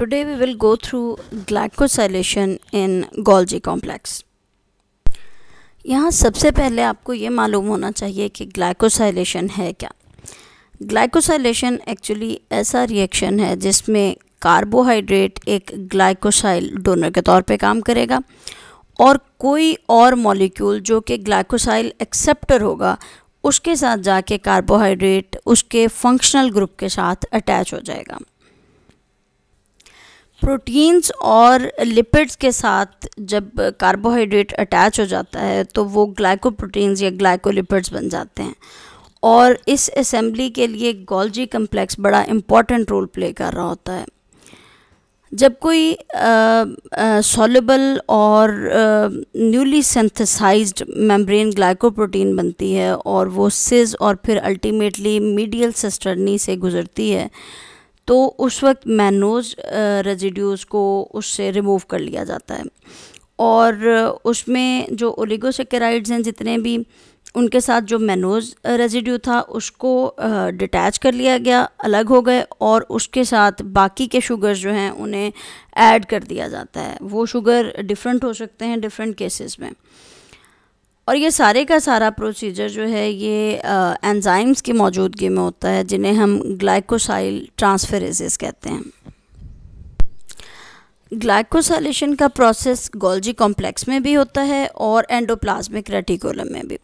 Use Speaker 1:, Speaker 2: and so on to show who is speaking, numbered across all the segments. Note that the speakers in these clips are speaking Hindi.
Speaker 1: Today we will go through glycosylation in Golgi complex. यहाँ सबसे पहले आपको ये मालूम होना चाहिए कि ग्लाइकोसाइलेशन है क्या ग्लाइकोसाइलेशन एक्चुअली ऐसा रिएक्शन है जिसमें कार्बोहाइड्रेट एक ग्लाइकोसाइल डोनर के तौर पे काम करेगा और कोई और मॉलिक्यूल जो कि ग्लाइकोसाइल एक्सेप्टर होगा उसके साथ जाके कार्बोहाइड्रेट उसके फंक्शनल ग्रुप के साथ अटैच हो जाएगा प्रोटीन्स और लिपिड्स के साथ जब कार्बोहाइड्रेट अटैच हो जाता है तो वो ग्लाइकोप्रोटीन्स या ग्लाइकोलिपिड्स बन जाते हैं और इस असेंबली के लिए गोल्जी कम्प्लेक्स बड़ा इम्पॉर्टेंट रोल प्ले कर रहा होता है जब कोई सॉलेबल और न्यूली सिंथेसाइज्ड मेम्ब्रेन ग्लाइकोप्रोटीन बनती है और वो सिज और फिर अल्टीमेटली मीडियल सिस्टर्नी से गुजरती है तो उस वक्त मैनोज रेजिड्यूज़ को उससे रिमूव कर लिया जाता है और उसमें जो ओलिगोसेकेराइड्स हैं जितने भी उनके साथ जो मैनोज रेजिड्यू था उसको डिटैच कर लिया गया अलग हो गए और उसके साथ बाकी के शुगर जो हैं उन्हें ऐड कर दिया जाता है वो शुगर डिफरेंट हो सकते हैं डिफरेंट केसेस में और ये सारे का सारा प्रोसीजर जो है ये एंजाइम्स की मौजूदगी में होता है जिन्हें हम ग्लाइकोसाइल ट्रांसफेरेजिस कहते हैं ग्लाइकोसाइलेशन का प्रोसेस गोल्जी कॉम्प्लेक्स में भी होता है और एंडोप्लाज्मिक रेटिकुलम में भी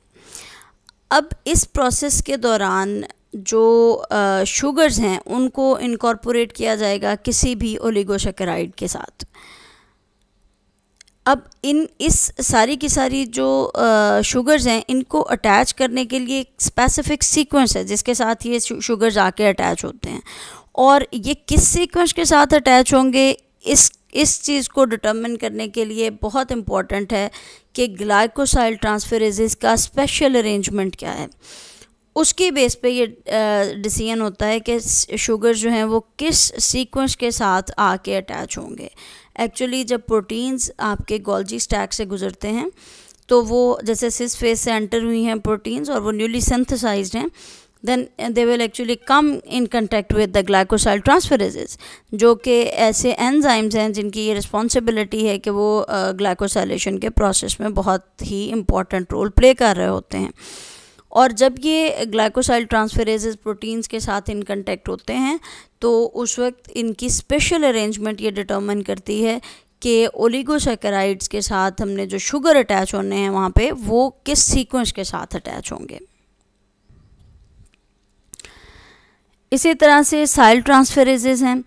Speaker 1: अब इस प्रोसेस के दौरान जो शुगर्स हैं उनको इनकॉर्पोरेट किया जाएगा किसी भी ओलिगोशेकेराइड के साथ अब इन इस सारी की सारी जो शुगर्स हैं इनको अटैच करने के लिए एक स्पेसिफिक सीक्वेंस है जिसके साथ ये शुगर्स आके अटैच होते हैं और ये किस सीक्वेंस के साथ अटैच होंगे इस इस चीज़ को डिटर्मिन करने के लिए बहुत इम्पॉर्टेंट है कि ग्लाइकोसाइल ट्रांसफेरेजेस का स्पेशल अरेंजमेंट क्या है उसकी बेस पे ये डिसीजन होता है कि शुगर जो हैं वो किस सीक्वेंस के साथ आके अटैच होंगे एक्चुअली जब प्रोटीन्स आपके गोल्जी स्टैक से गुजरते हैं तो वो जैसे सिस फेस से एंटर हुई हैं प्रोटीन्स और वो न्यूली सेंथिसाइज हैं then they will actually come in contact with the glycosyl transferases जो कि ऐसे एनजाइम्स हैं जिनकी ये रिस्पॉन्सिबिलिटी है कि वो ग्लाइकोसाइलेशन के प्रोसेस में बहुत ही इम्पॉर्टेंट रोल प्ले कर रहे होते हैं और जब ये ग्लाइकोसाइल ट्रांसफेरेजेस प्रोटीन्स के साथ इन कंटेक्ट होते हैं तो उस वक्त इनकी स्पेशल अरेंजमेंट ये डिटर्मन करती है कि ओलिगोसेकेराइड्स के साथ हमने जो शुगर अटैच होने हैं वहाँ पे वो किस सीक्वेंस के साथ अटैच होंगे इसी तरह से साइल ट्रांसफेरेजेस हैं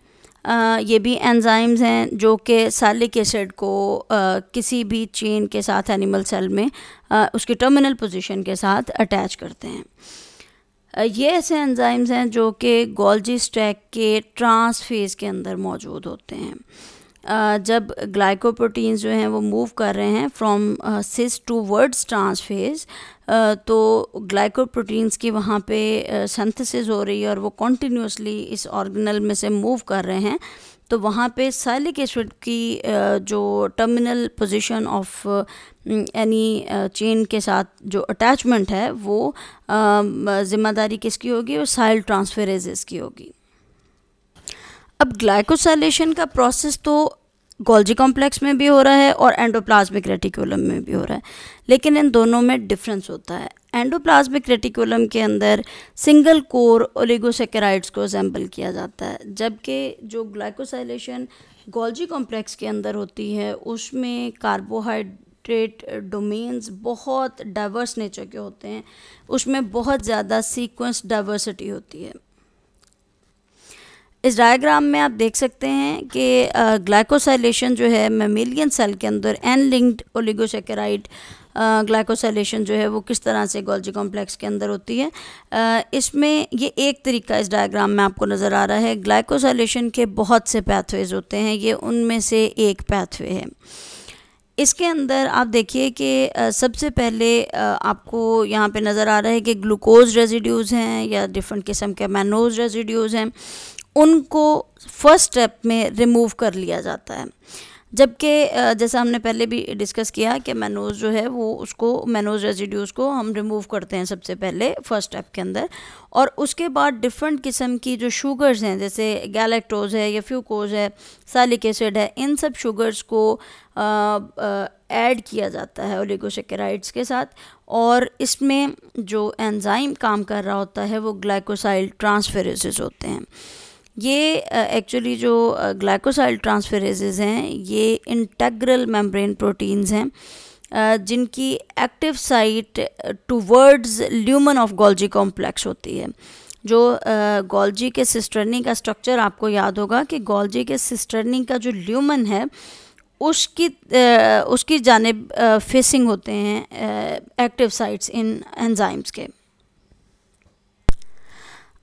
Speaker 1: ये भी एंजाइम्स हैं जो कि सालिक एसिड को किसी भी चेन के साथ एनिमल सेल में उसके टर्मिनल पोजीशन के साथ अटैच करते हैं ये ऐसे एंजाइम्स हैं जो कि गोल्जी स्टैक के ट्रांस फेज के अंदर मौजूद होते हैं जब ग्लाइकोप्रोटीन्स जो हैं वो मूव कर रहे हैं from cis towards trans face तो ग्लाइकोप्रोटीन्स की वहाँ पे सिंथेसिस हो रही है और वो कॉन्टीन्यूसली इस ऑर्गेनल में से मूव कर रहे हैं तो वहाँ पे साइलिक एसिड की जो terminal position of any chain के साथ जो अटैचमेंट है वो ज़िम्मेदारी किसकी होगी और साइल ट्रांसफेरेज़ की होगी अब ग्लाइकोसाइलेशन का प्रोसेस तो गोल्जी कॉम्प्लेक्स में भी हो रहा है और एंडोप्लाज्मिक रेटिकुलम में भी हो रहा है लेकिन इन दोनों में डिफरेंस होता है एंडोप्लाज्मिक रेटिकुलम के अंदर सिंगल कोर ओलिगोसेकेराइड्स को असेंबल किया जाता है जबकि जो ग्लाइकोसाइलेशन गोल्जी कॉम्प्लेक्स के अंदर होती है उसमें कार्बोहाइड्रेट डोमेन्स बहुत डाइवर्स नेचर के होते हैं उसमें बहुत ज़्यादा सीक्वेंस डाइवर्सिटी होती है इस डायग्राम में आप देख सकते हैं कि ग्लाइकोसाइलेशन जो है मेमिलियन सेल के अंदर एन लिंक्ड ओलिगोसेकेराइड ग्लाइकोसाइलेशन जो है वो किस तरह से गोल्जी कॉम्प्लेक्स के अंदर होती है इसमें ये एक तरीका इस डायग्राम में आपको नज़र आ रहा है ग्लाइकोसाइलेशन के बहुत से पैथवेज होते हैं ये उनमें से एक पैथवे है इसके अंदर आप देखिए कि सबसे पहले आपको यहाँ पे नज़र आ रहा है कि ग्लूकोज रेजिड्यूज़ हैं या डिफरेंट किस्म के मैनोज रेजिड्यूज़ हैं उनको फर्स्ट स्टेप में रिमूव कर लिया जाता है जबकि जैसा हमने पहले भी डिस्कस किया कि मैनोज जो है वो उसको मैनोज रेजिड्यूज़ को हम रिमूव करते हैं सबसे पहले फर्स्ट स्टेप के अंदर और उसके बाद डिफरेंट किस्म की जो शुगर्स हैं जैसे गैलेक्टोज है या फ्यूकोज है सालिक एसिड है इन सब शुगर्स को ऐड किया जाता है ओलिगोसेकेराइड्स के साथ और इसमें जो एंजाइम काम कर रहा होता है वो ग्लाइकोसाइल ट्रांसफेरेसिस होते हैं ये एक्चुअली जो ग्लाइकोसाइल ट्रांसफेरेज़ हैं ये इंटेग्रल मेम्ब्रेन प्रोटीन्स हैं जिनकी active site towards lumen of Golgi complex होती है जो गोल्जी के सिस्टर्नी का स्ट्रक्चर आपको याद होगा कि गोल्जी के सिस्टर्नी का जो ल्यूमन है उसकी उसकी जानब फेसिंग होते हैं एक्टिव साइट्स इन एंजाइम्स के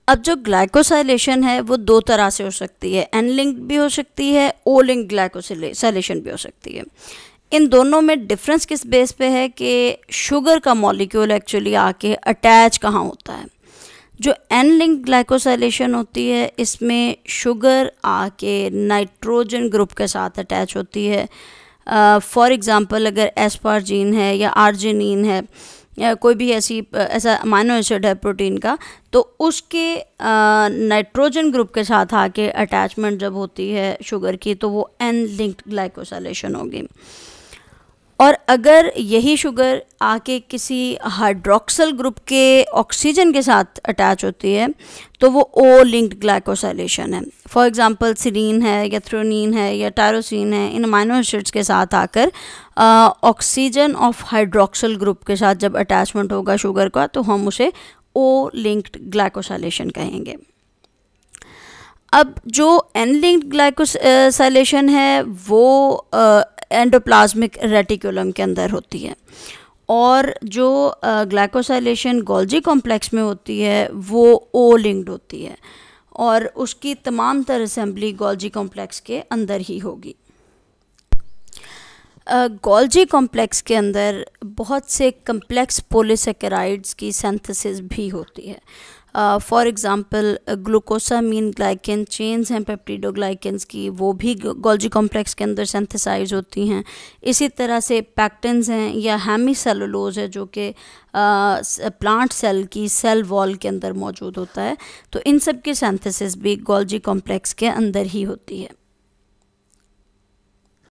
Speaker 1: अब जो ग्लाइकोसाइलेशन है वो दो तरह से हो सकती है एन लिंक भी हो सकती है ओ लिंक ग्लाइकोसाइलेशन भी हो सकती है इन दोनों में डिफरेंस किस बेस पे है कि शुगर का मॉलिक्यूल एक्चुअली आके अटैच कहाँ होता है जो एन लिंक ग्लाइकोसाइलेशन होती है इसमें शुगर आके नाइट्रोजन ग्रुप के साथ अटैच होती है फॉर uh, एग्ज़ाम्पल अगर एसपारजीन है या आर्जिनिन है कोई भी ऐसी ऐसा अमानो एसिड है प्रोटीन का तो उसके नाइट्रोजन ग्रुप के साथ आके अटैचमेंट जब होती है शुगर की तो वो एन लिंक्ड ग्लाइकोसाइलेशन होगी और अगर यही शुगर आके किसी हाइड्रोक्सल ग्रुप के ऑक्सीजन के साथ अटैच होती है तो वो ओ लिंक्ड ग्लाइकोसाइलेशन है फॉर एग्जांपल सीरीन है या थ्रोनिन है या टायरोसिन है इन अमाइनो एसिड्स के साथ आकर ऑक्सीजन ऑफ हाइड्रोक्सल ग्रुप के साथ जब अटैचमेंट होगा शुगर का तो हम उसे ओ लिंक्ड ग्लाइकोसाइलेशन कहेंगे अब जो एन लिंक्ड ग्लाइकोसाइलेशन है वो एंडोप्लाज्मिक रेटिकुलम के अंदर होती है और जो ग्लाइकोसाइलेशन गोल्जी कॉम्प्लेक्स में होती है वो ओ लिंक्ड होती है और उसकी तमाम तर असम्बली गोल्जी कॉम्प्लेक्स के अंदर ही होगी गोल्जी कॉम्प्लेक्स के अंदर बहुत से कम्प्लेक्स पोलिसक्राइड्स की सेंथेसिस भी होती है for example glucosamine glycan chains हैं पेप्टिडोग्लाइकन्स की वो भी गोल्जी कॉम्प्लेक्स के अंदर सेंथिसाइज होती हैं इसी तरह से पैक्टिनस हैं या हैमी सेलोलोज है जो कि प्लांट uh, सेल की सेल वॉल के अंदर मौजूद होता है तो इन सब की सेंथिस भी गोल्जी कॉम्प्लेक्स के अंदर ही होती है